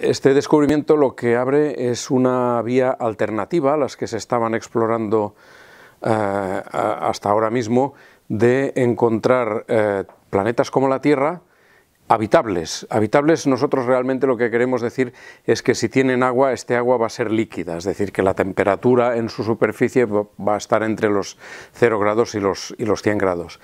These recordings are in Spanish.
Este descubrimiento lo que abre es una vía alternativa a las que se estaban explorando eh, hasta ahora mismo de encontrar eh, planetas como la Tierra habitables. Habitables nosotros realmente lo que queremos decir es que si tienen agua, este agua va a ser líquida, es decir, que la temperatura en su superficie va a estar entre los 0 grados y los, y los 100 grados.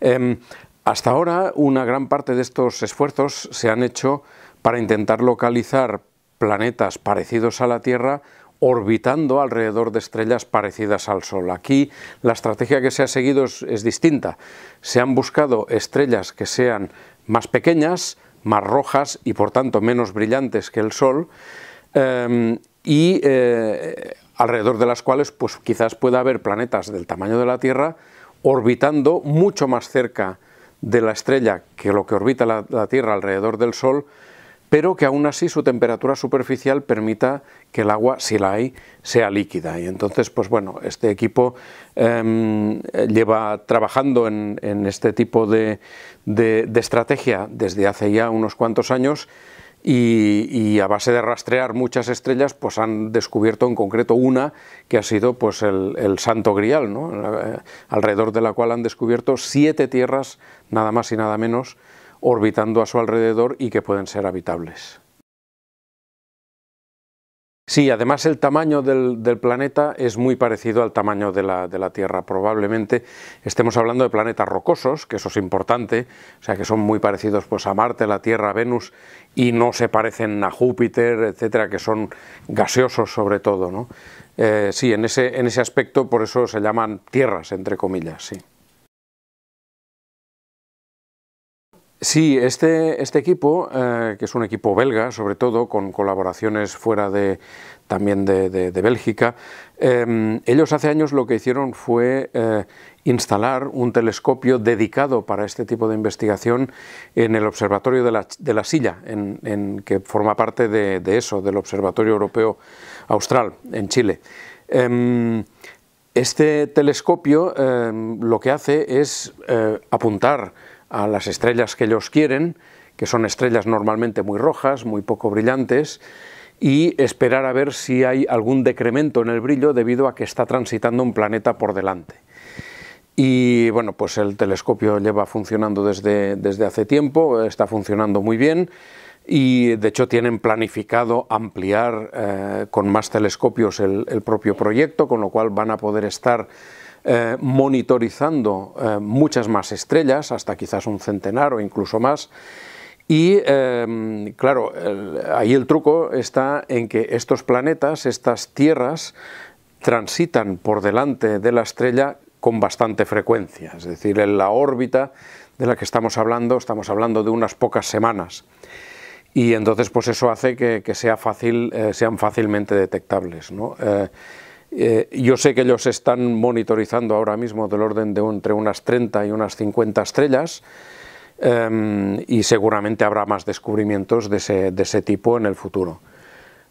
Em, hasta ahora una gran parte de estos esfuerzos se han hecho para intentar localizar planetas parecidos a la Tierra orbitando alrededor de estrellas parecidas al Sol. Aquí la estrategia que se ha seguido es, distinta. Se han buscado estrellas que sean más pequeñas, más rojas y por tanto menos brillantes que el Sol, em, y eh, alrededor de las cuales pues, quizás pueda haber planetas del tamaño de la Tierra orbitando mucho más cerca de la estrella que lo que orbita la Tierra alrededor del Sol, pero que aún así su temperatura superficial permita que el agua, si la hay, sea líquida. Y entonces, pues bueno, este equipo em, lleva trabajando en, este tipo de, estrategia desde hace ya unos cuantos años. Y, a base de rastrear muchas estrellas, pues han descubierto en concreto una que ha sido pues el, Santo Grial, eh, alrededor de la cual han descubierto siete tierras, nada más y nada menos, orbitando a su alrededor y que pueden ser habitables. Sí, además el tamaño del, planeta es muy parecido al tamaño de la, Tierra. Probablemente estemos hablando de planetas rocosos, que eso es importante, o sea que son muy parecidos pues, a Marte, la Tierra, a Venus, y no se parecen a Júpiter, etcétera, que son gaseosos sobre todo. Eh, sí, en ese, en ese aspecto por eso se llaman tierras, entre comillas, sí. Sí, este, este equipo, eh, que es un equipo belga, sobre todo, con colaboraciones fuera de, también de, Bélgica, em, ellos hace años lo que hicieron fue eh, instalar un telescopio dedicado para este tipo de investigación en el Observatorio de la, de la Silla, en, que forma parte de, de, eso, del Observatorio Europeo Austral, en Chile. Em, este telescopio em, lo que hace es eh, apuntar a las estrellas que ellos quieren, que son estrellas normalmente muy rojas, muy poco brillantes, y esperar a ver si hay algún decremento en el brillo debido a que está transitando un planeta por delante. Y bueno, pues el telescopio lleva funcionando desde, desde hace tiempo, está funcionando muy bien y de hecho tienen planificado ampliar eh, con más telescopios el, el propio proyecto, con lo cual van a poder estar eh, monitorizando eh, muchas más estrellas, hasta quizás un centenar o incluso más. Y em, claro, ahí el truco está en que estos planetas, estas tierras, transitan por delante de la estrella con bastante frecuencia. Es decir, en la órbita de la que estamos hablando, estamos hablando de unas pocas semanas. Y entonces, pues eso hace que, sea fácil, eh, sean fácilmente detectables. ¿no? Eh, yo sé que ellos están monitorizando ahora mismo del orden de entre unas 30 y unas 50 estrellas em, y seguramente habrá más descubrimientos de ese, tipo en el futuro.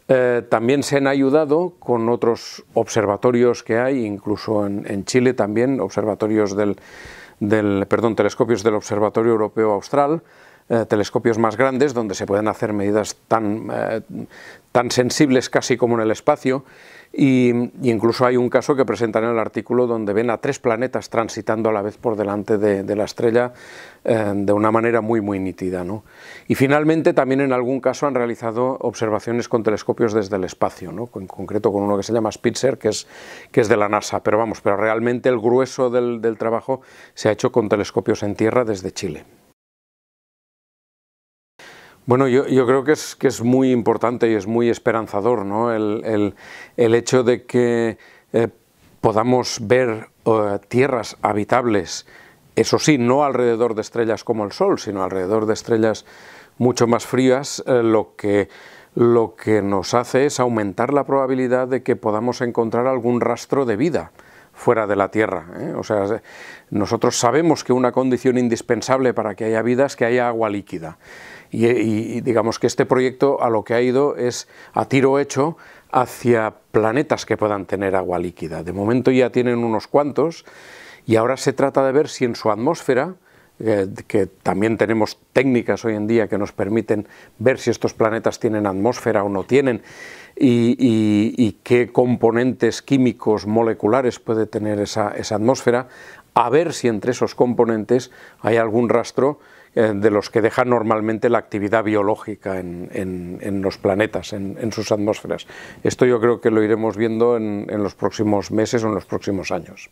Eh, también se han ayudado con otros observatorios que hay, incluso en, en Chile también, observatorios del, del, perdón, telescopios del Observatorio Europeo Austral, eh, telescopios más grandes donde se pueden hacer medidas tan, eh, tan sensibles casi como en el espacio y, incluso hay un caso que presentan en el artículo donde ven a tres planetas transitando a la vez por delante de, la estrella eh, de una manera muy muy nítida. Y finalmente también en algún caso han realizado observaciones con telescopios desde el espacio, ¿no? en concreto con uno que se llama Spitzer que es, que es de la NASA, pero vamos, pero realmente el grueso del trabajo se ha hecho con telescopios en tierra desde Chile. Bueno, yo, creo que es, muy importante y es muy esperanzador ¿no? el, hecho de que eh, podamos ver eh, tierras habitables, eso sí, no alrededor de estrellas como el Sol, sino alrededor de estrellas mucho más frías, eh, lo, que, lo que nos hace es aumentar la probabilidad de que podamos encontrar algún rastro de vida fuera de la Tierra. O sea, nosotros sabemos que una condición indispensable para que haya vida es que haya agua líquida y, digamos que este proyecto a lo que ha ido es a tiro hecho hacia planetas que puedan tener agua líquida. De momento ya tienen unos cuantos y ahora se trata de ver si en su atmósfera, eh, que también tenemos técnicas hoy en día que nos permiten ver si estos planetas tienen atmósfera o no tienen y, qué componentes químicos moleculares puede tener esa atmósfera, a ver si entre esos componentes hay algún rastro eh, de los que deja normalmente la actividad biológica en, los planetas, en, en, sus atmósferas. Esto yo creo que lo iremos viendo en los próximos meses o en los próximos años.